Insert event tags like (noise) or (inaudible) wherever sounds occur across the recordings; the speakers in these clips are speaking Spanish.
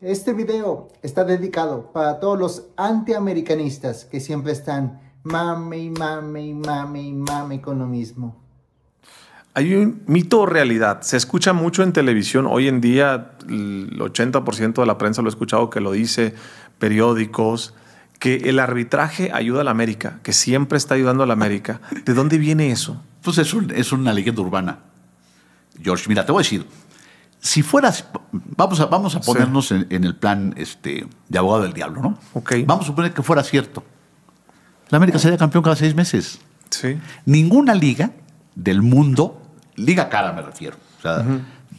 Este video está dedicado para todos los antiamericanistas que siempre están mame y mame y mame mame con lo mismo. Hay un mito o realidad. Se escucha mucho en televisión. Hoy en día el 80% de la prensa lo he escuchado que lo dice, periódicos, que el arbitraje ayuda a la América, que siempre está ayudando a la América. ¿De dónde viene eso? Pues es, es una leyenda urbana. George, mira, te voy a decir, si fueras, vamos a, vamos a ponernos en, el plan este, de abogado del diablo, ¿no? Okay. Vamos a suponer que fuera cierto. La América sería campeón cada seis meses. Sí. Ninguna liga del mundo, liga cara me refiero, o sea,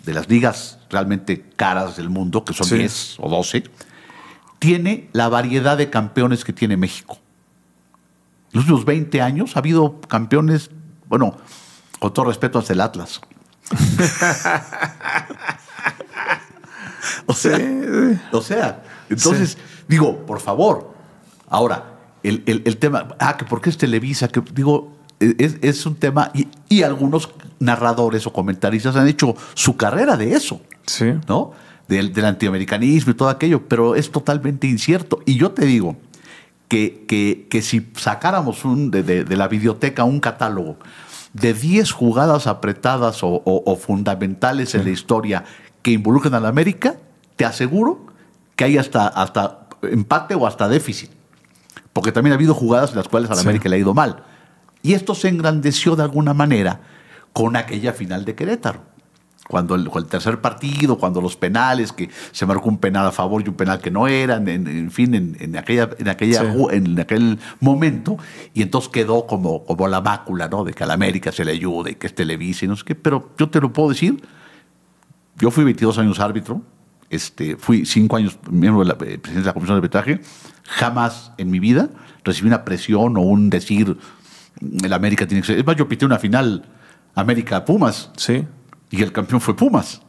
de las ligas realmente caras del mundo, que son 10 o 12, tiene la variedad de campeones que tiene México. En los últimos 20 años ha habido campeones, bueno, con todo respeto hasta el Atlas. (laughs) O sea, o entonces, digo, por favor. Ahora, el, tema, ah, que por qué es Televisa, que digo, e, es, un tema, y, y, algunos narradores o comentaristas han hecho su carrera de eso, sí. ¿no? Del, del, antiamericanismo y todo aquello, pero es totalmente incierto. Y yo te digo que, que, que si sacáramos un, de, la biblioteca un catálogo de 10 jugadas apretadas o, fundamentales en la historia que involucran a la América, te aseguro que hay hasta, hasta empate o hasta déficit. Porque también ha habido jugadas en las cuales a la América le ha ido mal. Y esto se engrandeció de alguna manera con aquella final de Querétaro. Cuando el, tercer partido, cuando los penales, que se marcó un penal a favor y un penal que no eran, en, fin, en, aquella, en, aquella, en aquel momento, y entonces quedó como, como la mácula, ¿no? De que a la América se le ayude, que este Televisa y no qué. Pero yo te lo puedo decir, yo fui 22 años árbitro, este, fui cinco años miembro de la, eh, presidencia de la Comisión de Arbitraje, jamás en mi vida recibí una presión o un decir, mm, el América tiene que ser. Es más, yo pité una final América-Pumas. Sí. Y el campeón fue Pumas.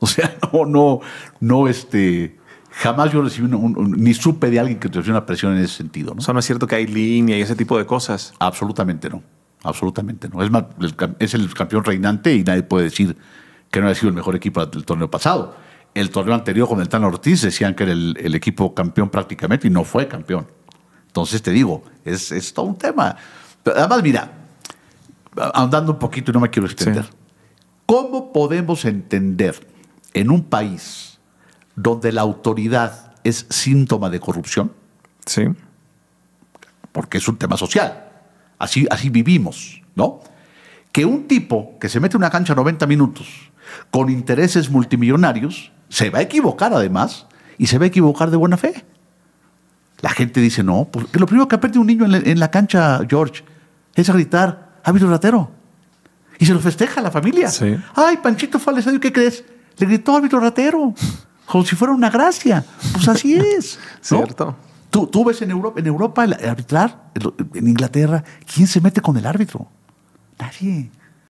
O sea, (laughs) no, no, no, este. Jamás yo recibí, ni supe de alguien que recibió una presión en ese sentido. ¿no? O sea, no es cierto que hay línea y ese tipo de cosas. Absolutamente no. Absolutamente no. Es, más, es el campeón reinante y nadie puede decir que no ha sido el mejor equipo del torneo pasado el torneo anterior con el Tano Ortiz decían que era el, equipo campeón prácticamente y no fue campeón. Entonces te digo, es, es todo un tema. Pero además, mira, andando un poquito y no me quiero extender. ¿Cómo podemos entender en un país donde la autoridad es síntoma de corrupción? Sí. Porque es un tema social. Así, así vivimos, ¿no? Que un tipo que se mete en una cancha 90 minutos con intereses multimillonarios se va a equivocar además y se va a equivocar de buena fe. La gente dice, no, porque lo primero que aprende un niño en la, cancha, George, es a gritar, árbitro ratero. Y se lo festeja la familia. Ay, Panchito fue al ¿qué crees? Le gritó árbitro ratero, (laughs) como si fuera una gracia. Pues así (laughs) es. Cierto. Tú, tú, ves en Europa, en Europa el arbitrar, en Inglaterra, ¿quién se mete con el árbitro? Nadie.